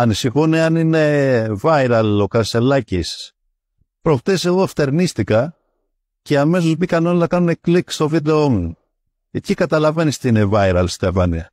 Ανησυχούν αν είναι viral ο Κασελάκης. Προχτές εγώ φτερνίστηκα και αμέσως μπήκαν όλα να κάνουν κλικ στο βίντεο μου. Εκεί καταλαβαίνεις τι είναι viral, Στεφάνια.